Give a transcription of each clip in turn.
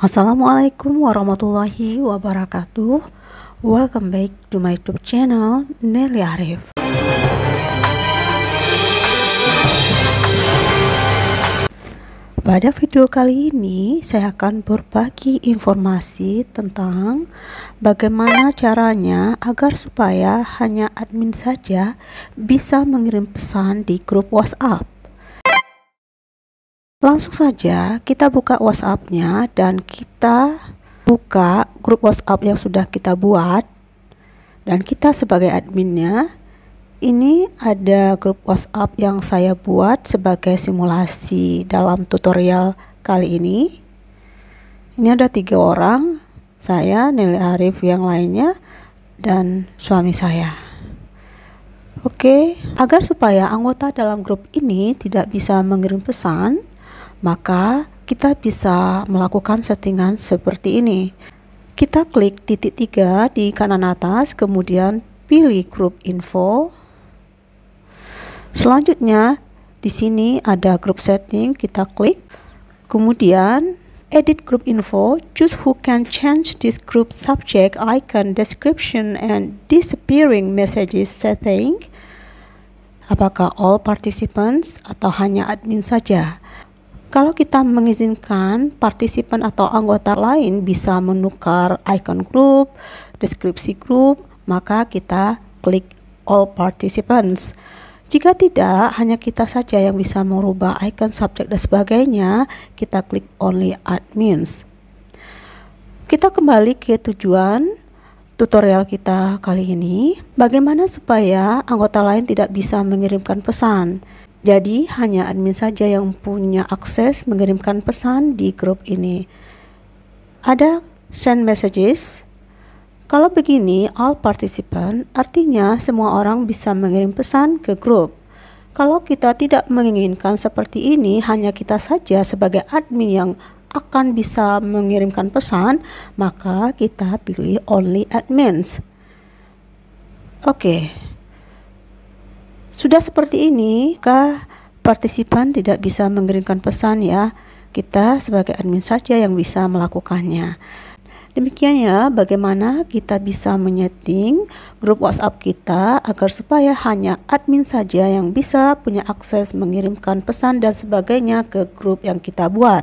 Assalamualaikum warahmatullahi wabarakatuh. Welcome back to my YouTube channel Nelly Arif. Pada video kali ini saya akan berbagi informasi tentang bagaimana caranya agar supaya hanya admin saja bisa mengirim pesan di grup WhatsApp. Langsung saja kita buka WhatsApp-nya dan kita buka grup WhatsApp yang sudah kita buat dan kita sebagai adminnya ini ada grup WhatsApp yang saya buat sebagai simulasi dalam tutorial kali ini. Ini ada tiga orang, saya, Neli Arif yang lainnya, dan suami saya. Oke, agar supaya anggota dalam grup ini tidak bisa mengirim pesan, maka kita bisa melakukan settingan seperti ini. Kita klik titik tiga di kanan atas, kemudian pilih grup info. Selanjutnya, di sini ada grup setting, kita klik. Kemudian, edit grup info, choose who can change this group subject, icon, description, and disappearing messages setting. Apakah all participants atau hanya admin saja? Kalau kita mengizinkan partisipan atau anggota lain bisa menukar icon grup, deskripsi grup, maka kita klik all participants. Jika tidak, hanya kita saja yang bisa merubah icon subjek dan sebagainya, kita klik only admins. Kita kembali ke tujuan tutorial kita kali ini, bagaimana supaya anggota lain tidak bisa mengirimkan pesan. Jadi hanya admin saja yang punya akses mengirimkan pesan di grup ini. Ada send messages. Kalau begini, all participant artinya semua orang bisa mengirim pesan ke grup. Kalau kita tidak menginginkan seperti ini, hanya kita saja sebagai admin yang akan bisa mengirimkan pesan, maka kita pilih only admins. Oke, okay, sudah seperti ini, kah partisipan tidak bisa mengirimkan pesan ya? Kita sebagai admin saja yang bisa melakukannya. Demikian ya, bagaimana kita bisa menyeting grup WhatsApp kita agar supaya hanya admin saja yang bisa punya akses mengirimkan pesan dan sebagainya ke grup yang kita buat.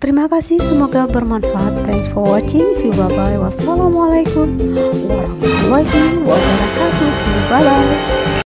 Terima kasih, semoga bermanfaat. Thanks for watching. See you bye bye. Wassalamualaikum warahmatullahi wabarakatuh. See you bye bye.